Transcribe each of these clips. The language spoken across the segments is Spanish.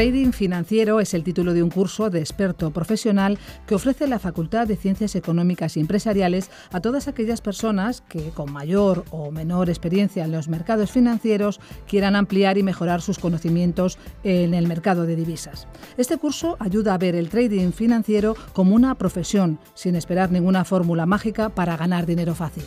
Trading financiero es el título de un curso de experto profesional que ofrece la Facultad de Ciencias Económicas y Empresariales a todas aquellas personas que, con mayor o menor experiencia en los mercados financieros, quieran ampliar y mejorar sus conocimientos en el mercado de divisas. Este curso ayuda a ver el trading financiero como una profesión, sin esperar ninguna fórmula mágica para ganar dinero fácil.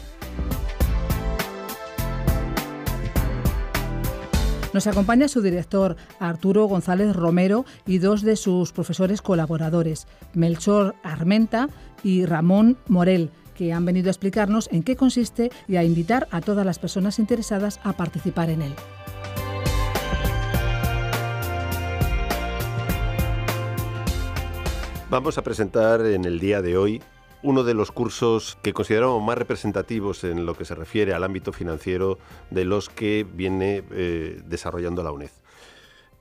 Nos acompaña su director, Arturo González Romero, y dos de sus profesores colaboradores, Melchor Armenta y Ramón Morel que han venido a explicarnos en qué consiste y a invitar a todas las personas interesadas a participar en él. Vamos a presentar en el día de hoy uno de los cursos que consideramos más representativos en lo que se refiere al ámbito financiero de los que viene eh, desarrollando la UNED.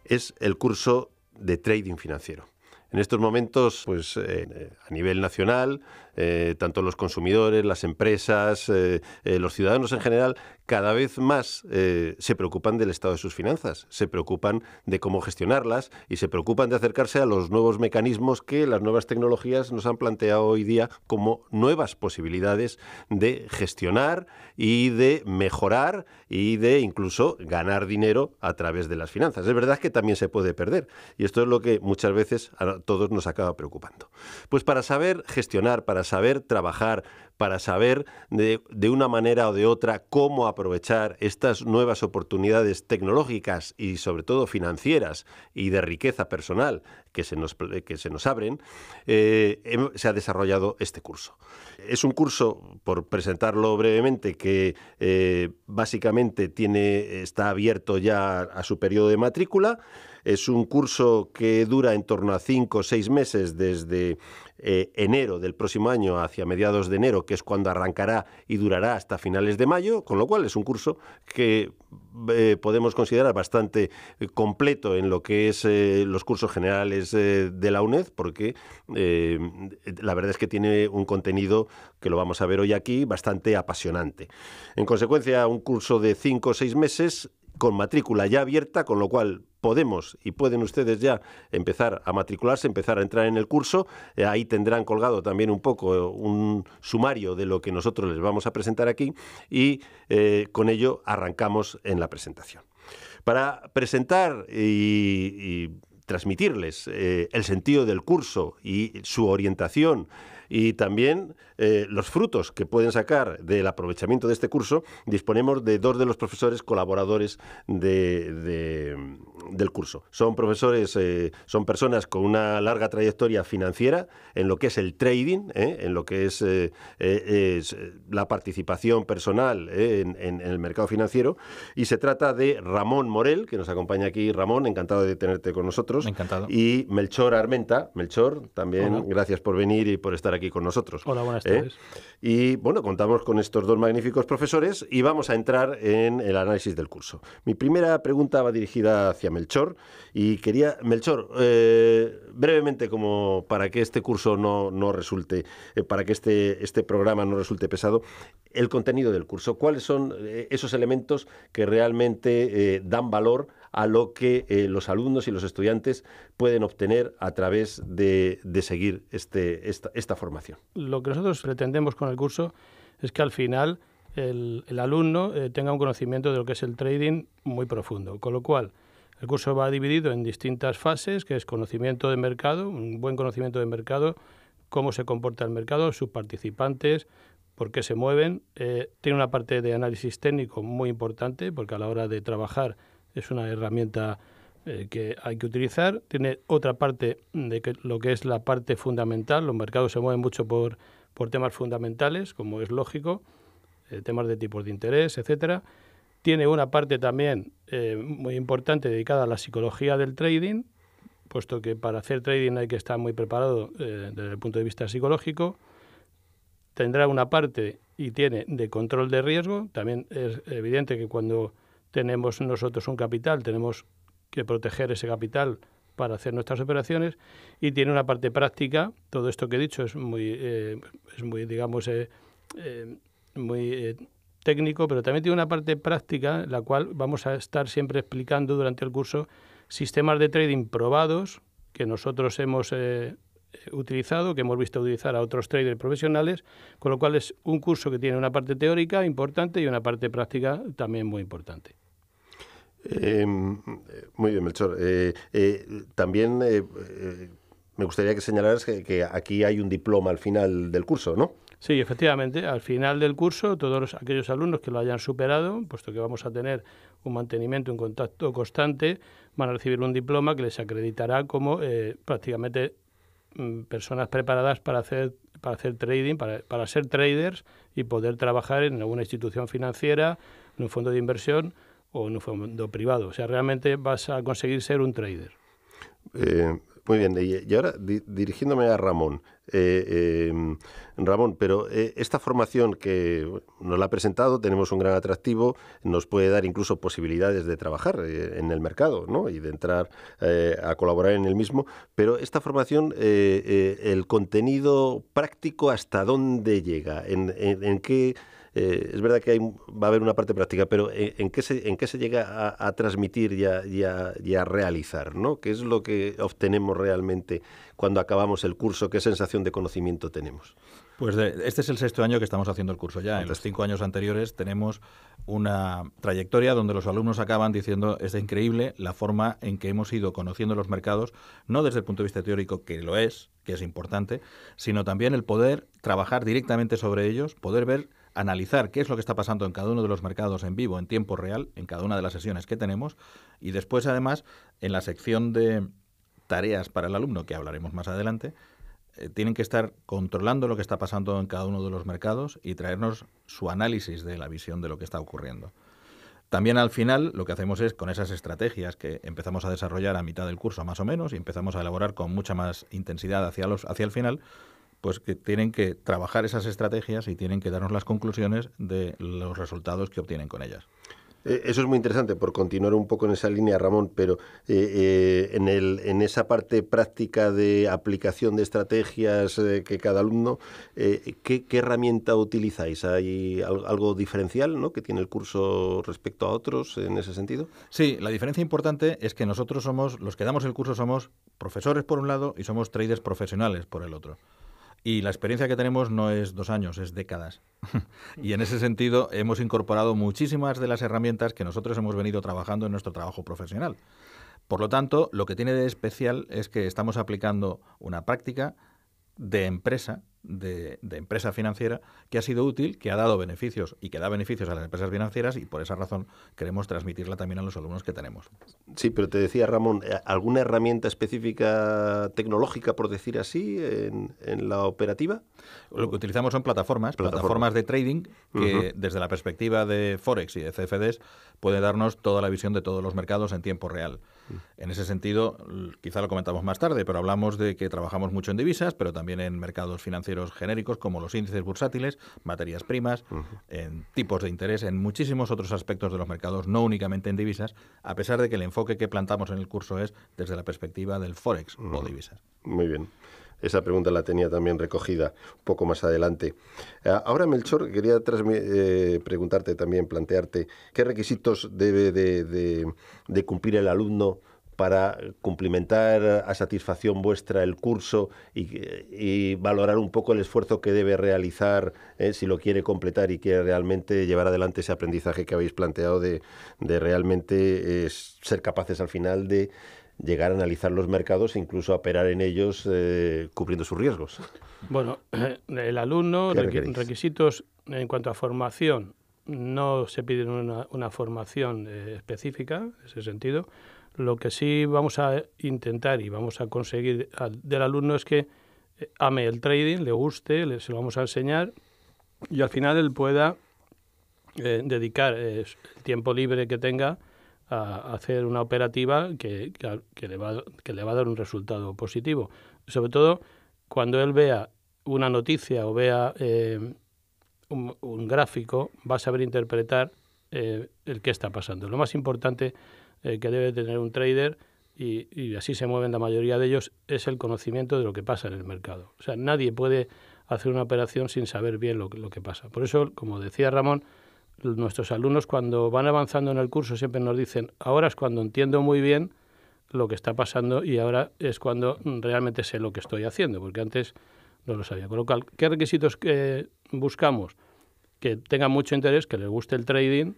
Es el curso de trading financiero. En estos momentos, pues eh, a nivel nacional, eh, tanto los consumidores, las empresas, eh, eh, los ciudadanos en general, cada vez más se preocupan del estado de sus finanzas, se preocupan de cómo gestionarlas y se preocupan de acercarse a los nuevos mecanismos que las nuevas tecnologías nos han planteado hoy día como nuevas posibilidades de gestionar y de mejorar y de incluso ganar dinero a través de las finanzas. Es verdad que también se puede perder y esto es lo que muchas veces a todos nos acaba preocupando. Pues para saber gestionar, para saber trabajar, para saber de, una manera o de otra cómo aprovechar estas nuevas oportunidades tecnológicas y sobre todo financieras y de riqueza personal que se nos, se nos abren, eh, se ha desarrollado este curso. Es un curso, por presentarlo brevemente, que eh, básicamente tiene, está abierto ya a su periodo de matrícula. Es un curso que dura en torno a cinco o seis meses desde eh, enero del próximo año, hacia mediados de enero, que es cuando arrancará y durará hasta finales de mayo, con lo cual es un curso que eh, podemos considerar bastante eh, completo en lo que es los cursos generales de la UNED, porque la verdad es que tiene un contenido que lo vamos a ver hoy aquí bastante apasionante. En consecuencia, un curso de cinco o seis meses con matrícula ya abierta, con lo cual podemos y pueden ustedes ya empezar a matricularse, empezar a entrar en el curso. Eh, ahí tendrán colgado también un poco eh, un sumario de lo que nosotros les vamos a presentar aquí y eh, con ello arrancamos en la presentación. Para presentar y, transmitirles el sentido del curso y su orientación y también eh, los frutos que pueden sacar del aprovechamiento de este curso, disponemos de dos de los profesores colaboradores del curso. Son profesores, eh, son personas con una larga trayectoria financiera en lo que es el trading, eh, en lo que es, la participación personal en, el mercado financiero. Y se trata de Ramón Morel, que nos acompaña aquí. Ramón, encantado de tenerte con nosotros. Encantado. Y Melchor Armenta. Melchor, también gracias por venir y por estar aquí con nosotros. Hola, buenas tardes. ¿eh? Y bueno, contamos con estos dos magníficos profesores y vamos a entrar en el análisis del curso. Mi primera pregunta va dirigida hacia Melchor y quería, Melchor, eh, brevemente, como para que este curso no, resulte, eh, para que este, este programa no resulte pesado, el contenido del curso, cuáles son esos elementos que realmente dan valor a lo que eh, los alumnos y los estudiantes pueden obtener a través de, seguir este, esta, formación. Lo que nosotros pretendemos con el curso es que al final el, alumno eh, tenga un conocimiento de lo que es el trading muy profundo, con lo cual el curso va dividido en distintas fases, que es conocimiento de mercado, un buen conocimiento de mercado, cómo se comporta el mercado, sus participantes, por qué se mueven. Eh, tiene una parte de análisis técnico muy importante, porque a la hora de trabajar es una herramienta eh, que hay que utilizar. Tiene otra parte de que, lo que es la parte fundamental. Los mercados se mueven mucho por, por temas fundamentales, como es lógico, eh, temas de tipos de interés, etcétera. Tiene una parte también eh, muy importante dedicada a la psicología del trading, puesto que para hacer trading hay que estar muy preparado desde el punto de vista psicológico. Tendrá una parte y tiene de control de riesgo. También es evidente que cuando tenemos nosotros un capital, tenemos que proteger ese capital para hacer nuestras operaciones y tiene una parte práctica. Todo esto que he dicho es muy, eh, muy digamos, eh, eh, muy técnico, pero también tiene una parte práctica, la cual vamos a estar siempre explicando durante el curso sistemas de trading probados que nosotros hemos utilizado, que hemos visto utilizar a otros traders profesionales, con lo cual es un curso que tiene una parte teórica importante y una parte práctica también muy importante. Em, muy bien, Melchor. Eh, eh, también eh, me gustaría que señalaras que, aquí hay un diploma al final del curso, ¿no? Sí, efectivamente. Al final del curso, todos aquellos alumnos que lo hayan superado, puesto que vamos a tener un mantenimiento un contacto constante, van a recibir un diploma que les acreditará como prácticamente mm, personas preparadas para hacer para hacer trading, para ser traders y poder trabajar en alguna institución financiera, en un fondo de inversión o en un fondo privado. O sea, realmente vas a conseguir ser un trader. Eh, muy bien, y ahora dirigiéndome a Ramón. Eh, eh, Ramón, pero esta formación que nos la ha presentado, tenemos un gran atractivo, nos puede dar incluso posibilidades de trabajar en el mercado ¿no? y de entrar a colaborar en el mismo, pero esta formación, el contenido práctico, ¿hasta dónde llega? en qué eh, es verdad que va a haber una parte práctica, pero eh, ¿en, qué, se, llega a, transmitir y a, realizar? ¿no? ¿Qué es lo que obtenemos realmente cuando acabamos el curso? ¿Qué sensación de conocimiento tenemos? Pues este es el sexto año que estamos haciendo el curso ya. en los cinco años anteriores tenemos una trayectoria donde los alumnos acaban diciendo es increíble la forma en que hemos ido conociendo los mercados, no desde el punto de vista teórico, que lo es, que es importante, sino también el poder trabajar directamente sobre ellos, poder ver analizar qué es lo que está pasando en cada uno de los mercados en vivo, en tiempo real, en cada una de las sesiones que tenemos, y después además en la sección de tareas para el alumno, que hablaremos más adelante, eh, tienen que estar controlando lo que está pasando en cada uno de los mercados y traernos su análisis de la visión de lo que está ocurriendo. También al final lo que hacemos es con esas estrategias que empezamos a desarrollar a mitad del curso más o menos y empezamos a elaborar con mucha más intensidad hacia, los, hacia el final, pues que tienen que trabajar esas estrategias y tienen que darnos las conclusiones de los resultados que obtienen con ellas. Eh, eso es muy interesante, por continuar un poco en esa línea, Ramón, pero eh, eh, en, esa parte práctica de aplicación de estrategias que cada alumno, ¿qué, herramienta utilizáis? ¿Hay algo diferencial ¿no? que tiene el curso respecto a otros en ese sentido? Sí, la diferencia importante es que nosotros somos, los que damos el curso somos profesores por un lado y somos traders profesionales por el otro. Y la experiencia que tenemos no es dos años, es décadas. y en ese sentido hemos incorporado muchísimas de las herramientas que nosotros hemos venido trabajando en nuestro trabajo profesional. Por lo tanto, lo que tiene de especial es que estamos aplicando una práctica de empresa, de, empresa financiera, que ha sido útil, que ha dado beneficios y que da beneficios a las empresas financieras y por esa razón queremos transmitirla también a los alumnos que tenemos. Sí, pero te decía Ramón, eh, ¿alguna herramienta específica tecnológica, por decir así, en, la operativa? Lo que utilizamos son plataformas, plataformas, de trading que desde la perspectiva de Forex y de CFDs puede darnos toda la visión de todos los mercados en tiempo real. En ese sentido, quizá lo comentamos más tarde, pero hablamos de que trabajamos mucho en divisas, pero también en mercados financieros genéricos como los índices bursátiles, materias primas, en tipos de interés, en muchísimos otros aspectos de los mercados, no únicamente en divisas, a pesar de que el enfoque que plantamos en el curso es desde la perspectiva del forex o divisas. Muy bien. Esa pregunta la tenía también recogida un poco más adelante. Eh, ahora, Melchor, quería eh, preguntarte también, plantearte, ¿qué requisitos debe de, cumplir el alumno? para cumplimentar a satisfacción vuestra el curso y, valorar un poco el esfuerzo que debe realizar eh, si lo quiere completar y quiere realmente llevar adelante ese aprendizaje que habéis planteado de, realmente ser capaces al final de llegar a analizar los mercados e incluso operar en ellos eh, cubriendo sus riesgos. Bueno, eh, el alumno, requisitos en cuanto a formación, no se pide una, formación eh, específica en ese sentido. Lo que sí vamos a intentar y vamos a conseguir del alumno es que ame el trading, le guste, le, se lo vamos a enseñar y al final él pueda dedicar el tiempo libre que tenga a hacer una operativa que, que, le va, que le va a dar un resultado positivo. Sobre todo cuando él vea una noticia o vea eh, un, gráfico, va a saber interpretar eh, el que está pasando. Lo más importante eh, que debe tener un trader, y, así se mueven la mayoría de ellos, es el conocimiento de lo que pasa en el mercado. O sea, nadie puede hacer una operación sin saber bien lo que pasa. Por eso, como decía Ramón, nuestros alumnos cuando van avanzando en el curso siempre nos dicen, ahora es cuando entiendo muy bien lo que está pasando y ahora es cuando realmente sé lo que estoy haciendo, porque antes no lo sabía. Con lo cual, ¿qué requisitos eh, buscamos? Que tengan mucho interés, que les guste el trading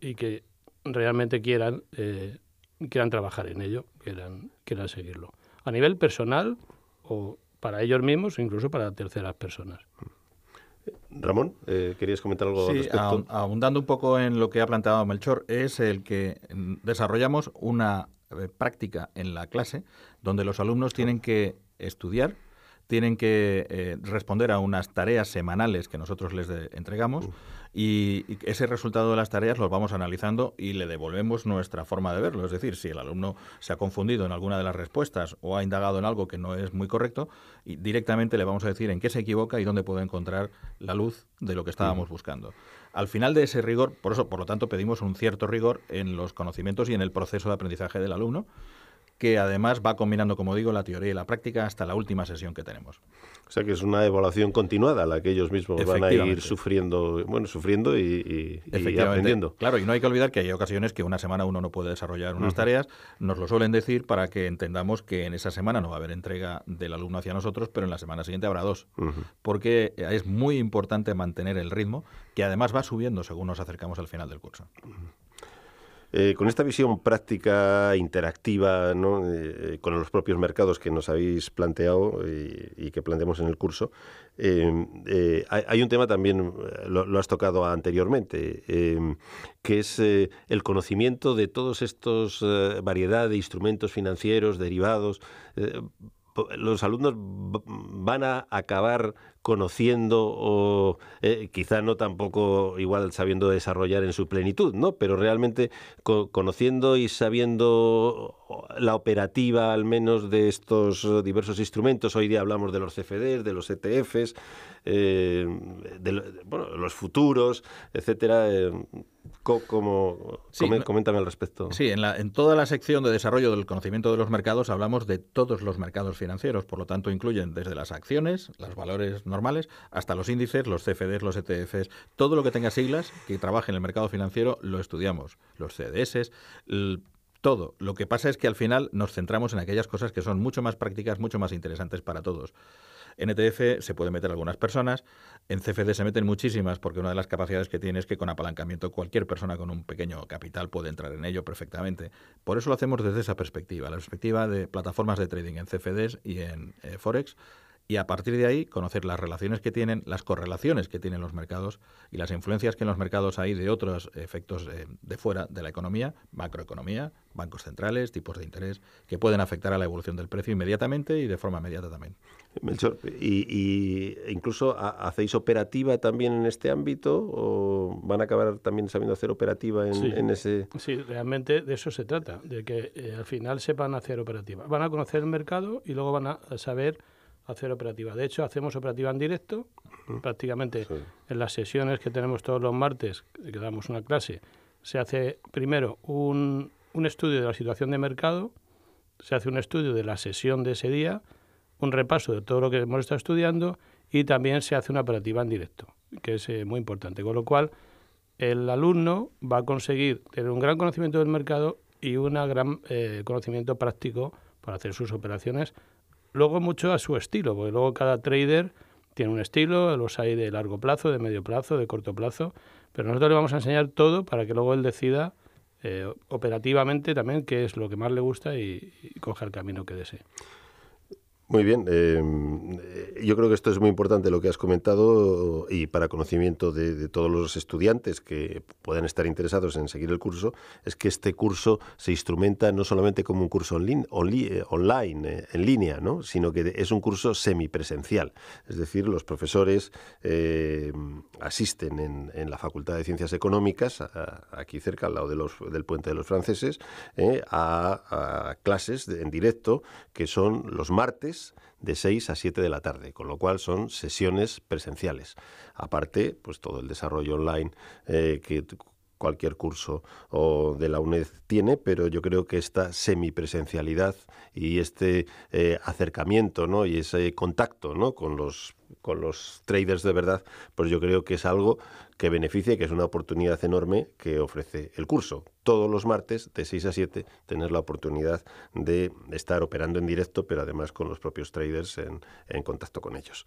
y que realmente quieran, eh, quieran trabajar en ello, quieran, quieran seguirlo. A nivel personal o para ellos mismos, o incluso para terceras personas. Ramón, eh, ¿querías comentar algo al respecto? Abundando un poco en lo que ha planteado Melchor, es el que desarrollamos una eh, práctica en la clase donde los alumnos tienen que estudiar tienen que eh, responder a unas tareas semanales que nosotros les entregamos y, ese resultado de las tareas los vamos analizando y le devolvemos nuestra forma de verlo. Es decir, si el alumno se ha confundido en alguna de las respuestas o ha indagado en algo que no es muy correcto, y directamente le vamos a decir en qué se equivoca y dónde puede encontrar la luz de lo que estábamos buscando. Al final de ese rigor, por eso, por lo tanto, pedimos un cierto rigor en los conocimientos y en el proceso de aprendizaje del alumno que además va combinando, como digo, la teoría y la práctica hasta la última sesión que tenemos. O sea que es una evaluación continuada la que ellos mismos van a ir sufriendo, bueno, sufriendo y, aprendiendo. Claro, y no hay que olvidar que hay ocasiones que una semana uno no puede desarrollar unas tareas, nos lo suelen decir para que entendamos que en esa semana no va a haber entrega del alumno hacia nosotros, pero en la semana siguiente habrá dos, porque eh, es muy importante mantener el ritmo, que además va subiendo según nos acercamos al final del curso. Eh, con esta visión práctica, interactiva, eh, con los propios mercados que nos habéis planteado eh, y, que planteamos en el curso, em, hay, un tema también, lo, lo has tocado anteriormente, em, que es el conocimiento de todos estos variedad de instrumentos financieros derivados los alumnos van a acabar conociendo o eh, quizá no tampoco igual sabiendo desarrollar en su plenitud, ¿no? Pero realmente conociendo y sabiendo la operativa al menos de estos diversos instrumentos. Hoy día hablamos de los CFDs, de los ETFs, eh, de, bueno, los futuros, etcétera. Eh, sí, al respecto. Sí, en, toda la sección de desarrollo del conocimiento de los mercados hablamos de todos los mercados financieros, por lo tanto incluyen desde las acciones, los valores normales, hasta los índices, los CFDs, los ETFs, todo lo que tenga siglas que trabaje en el mercado financiero lo estudiamos, los CDS, todo. Lo que pasa es que al final nos centramos en aquellas cosas que son mucho más prácticas, mucho más interesantes para todos. En ETF se pueden meter algunas personas, en CFD se meten muchísimas porque una de las capacidades que tiene es que con apalancamiento cualquier persona con un pequeño capital puede entrar en ello perfectamente. Por eso lo hacemos desde esa perspectiva, la perspectiva de plataformas de trading en CFDs y en eh, Forex y a partir de ahí conocer las relaciones que tienen, las correlaciones que tienen los mercados y las influencias que en los mercados hay de otros efectos de, fuera de la economía, macroeconomía, bancos centrales, tipos de interés, que pueden afectar a la evolución del precio inmediatamente y de forma inmediata también. Melchor, ¿y, incluso hacéis operativa también en este ámbito o van a acabar también sabiendo hacer operativa en, ese...? Sí, realmente de eso se trata, de que eh, al final sepan hacer operativa. Van a conocer el mercado y luego van a saber hacer operativa. De hecho, hacemos operativa en directo, prácticamente en las sesiones que tenemos todos los martes, que damos una clase, se hace primero un, un estudio de la situación de mercado, se hace un estudio de la sesión de ese día, un repaso de todo lo que hemos estado estudiando y también se hace una operativa en directo, que es eh, muy importante. Con lo cual, el alumno va a conseguir tener un gran conocimiento del mercado y un gran eh, conocimiento práctico para hacer sus operaciones luego mucho a su estilo, porque luego cada trader tiene un estilo, los hay de largo plazo, de medio plazo, de corto plazo, pero nosotros le vamos a enseñar todo para que luego él decida eh, operativamente también qué es lo que más le gusta y coja el camino que desee. Muy bien, em, eh, yo creo que esto es muy importante lo que has comentado y para conocimiento de, todos los estudiantes que puedan estar interesados en seguir el curso, es que este curso se instrumenta no solamente como un curso eh, online, eh, en línea, sino que es un curso semipresencial, es decir, los profesores asisten en, la Facultad de Ciencias Económicas, aquí cerca, al lado de los, del Puente de los Franceses, a, clases en directo que son los martes, de 6 a 7 de la tarde, con lo cual son sesiones presenciales. Aparte, pues todo el desarrollo online eh, que cualquier curso o de la UNED tiene, pero yo creo que esta semipresencialidad y este eh, acercamiento ¿no? y ese contacto ¿no? con, los, con los traders de verdad, pues yo creo que es algo que beneficie, que es una oportunidad enorme que ofrece el curso. Todos los martes de 6 a 7 tener la oportunidad de estar operando en directo, pero además con los propios traders en, contacto con ellos.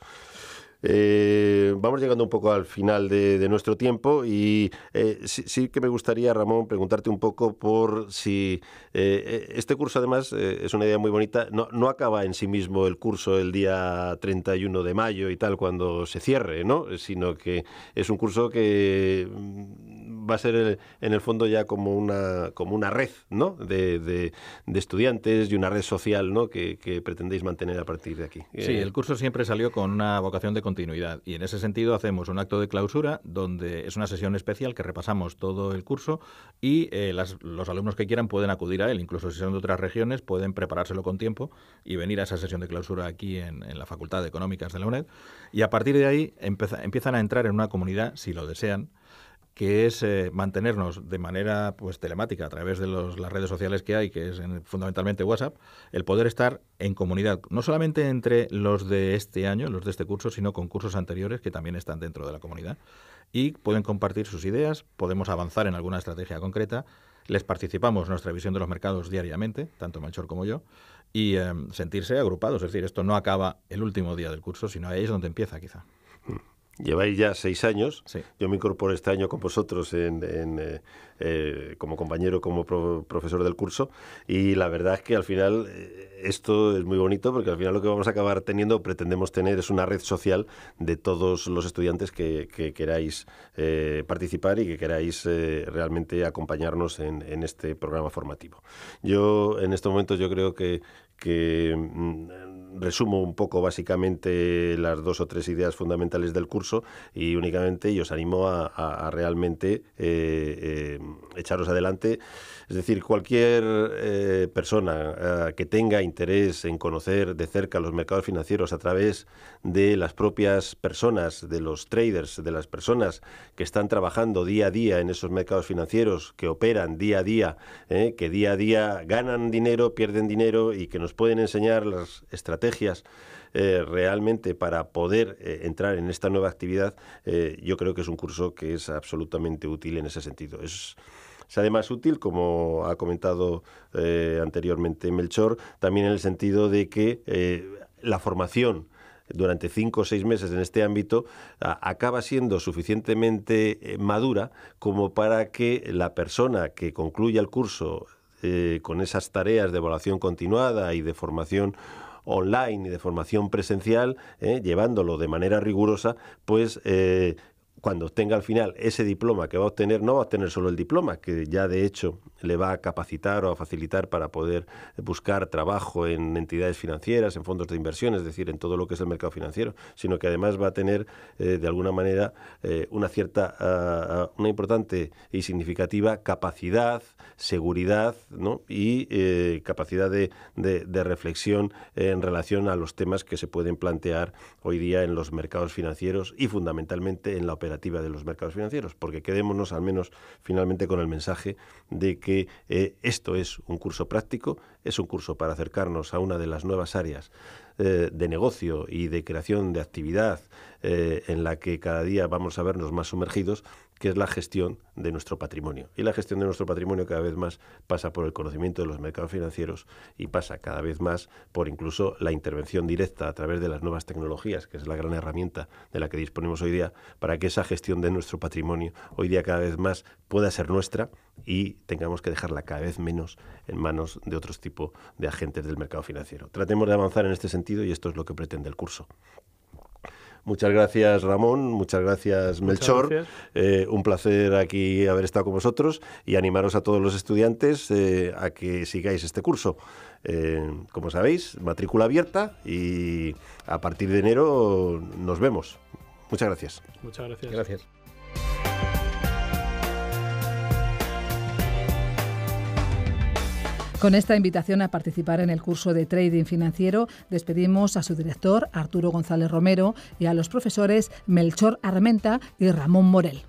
Eh, vamos llegando un poco al final de, nuestro tiempo y eh, sí, que me gustaría, Ramón, preguntarte un poco por si eh, este curso, además, es una idea muy bonita, no, no, acaba en sí mismo el curso el día 31 de mayo y tal cuando se cierre, ¿no? sino que es un curso que eh, va a ser en el fondo ya como una, como una red ¿no? de, estudiantes y una red social ¿no? Que, pretendéis mantener a partir de aquí. Sí, eh, el curso siempre salió con una vocación de continuidad y en ese sentido hacemos un acto de clausura donde es una sesión especial que repasamos todo el curso y eh, los alumnos que quieran pueden acudir a él, incluso si son de otras regiones pueden preparárselo con tiempo y venir a esa sesión de clausura aquí en, la Facultad de Económicas de la UNED y a partir de ahí empiezan a entrar en una comunidad, si lo desean, que es eh, mantenernos de manera pues telemática a través de las redes sociales que hay, que es fundamentalmente WhatsApp, el poder estar en comunidad, no solamente entre los de este año, los de este curso, sino con cursos anteriores que también están dentro de la comunidad y pueden compartir sus ideas, podemos avanzar en alguna estrategia concreta, les participamos nuestra visión de los mercados diariamente, tanto Melchor como yo, y em, sentirse agrupados, es decir, esto no acaba el último día del curso, sino ahí es donde empieza quizá. Mm. Lleváis ya seis años. Yo me incorporo este año con vosotros eh, eh, como compañero, como profesor del curso. Y la verdad es que al final eh, esto es muy bonito porque al final lo que vamos a acabar teniendo, pretendemos tener, es una red social de todos los estudiantes que, queráis participar y que queráis realmente acompañarnos en, en, este programa formativo. Yo en este momento yo creo que que mm, resumo un poco básicamente las dos o tres ideas fundamentales del curso y únicamente os animo a, realmente eh, eh, echaros adelante. Es decir, cualquier eh, persona que tenga interés en conocer de cerca los mercados financieros a través de las propias personas, de los traders, de las personas que están trabajando día a día en esos mercados financieros, que operan día a día, que día a día ganan dinero, pierden dinero y que nos pueden enseñar las estrategias eh, realmente para poder eh, entrar en esta nueva actividad, eh, yo creo que es un curso que es absolutamente útil en ese sentido. Es, además útil, como ha comentado anteriormente Melchor, también en el sentido de que la formación durante cinco o seis meses en este ámbito acaba siendo suficientemente madura como para que la persona que concluya el curso eh, con esas tareas de evaluación continuada y de formación online y de formación presencial, eh, llevándolo de manera rigurosa, pues eh, cuando obtenga al final ese diploma que va a obtener, no va a obtener solo el diploma, que ya de hecho le va a capacitar o a facilitar para poder buscar trabajo en entidades financieras, en fondos de inversión, es decir, en todo lo que es el mercado financiero, sino que además va a tener eh, de alguna manera eh, una cierta, ah, ah, una importante y significativa capacidad, seguridad y eh, capacidad de, de reflexión en relación a los temas que se pueden plantear hoy día en los mercados financieros y fundamentalmente en la operación de los mercados financieros, porque quedémonos al menos finalmente con el mensaje de que eh, esto es un curso práctico, es un curso para acercarnos a una de las nuevas áreas eh, de negocio y de creación de actividad eh, en la que cada día vamos a vernos más sumergidos que es la gestión de nuestro patrimonio. Y la gestión de nuestro patrimonio cada vez más pasa por el conocimiento de los mercados financieros y pasa cada vez más por incluso la intervención directa a través de las nuevas tecnologías, que es la gran herramienta de la que disponemos hoy día, para que esa gestión de nuestro patrimonio hoy día cada vez más pueda ser nuestra y tengamos que dejarla cada vez menos en manos de otros tipos de agentes del mercado financiero. Tratemos de avanzar en este sentido y esto es lo que pretende el curso. Muchas gracias, Ramón. Muchas gracias, Melchor. Eh, un placer aquí haber estado con vosotros y animaros a todos los estudiantes eh, a que sigáis este curso. Eh, como sabéis, matrícula abierta y a partir de enero nos vemos. Muchas gracias. Muchas gracias. Gracias. Con esta invitación a participar en el curso de trading financiero, despedimos a su director, Arturo González Romero, y a los profesores Melchor Armenta y Ramón Morel.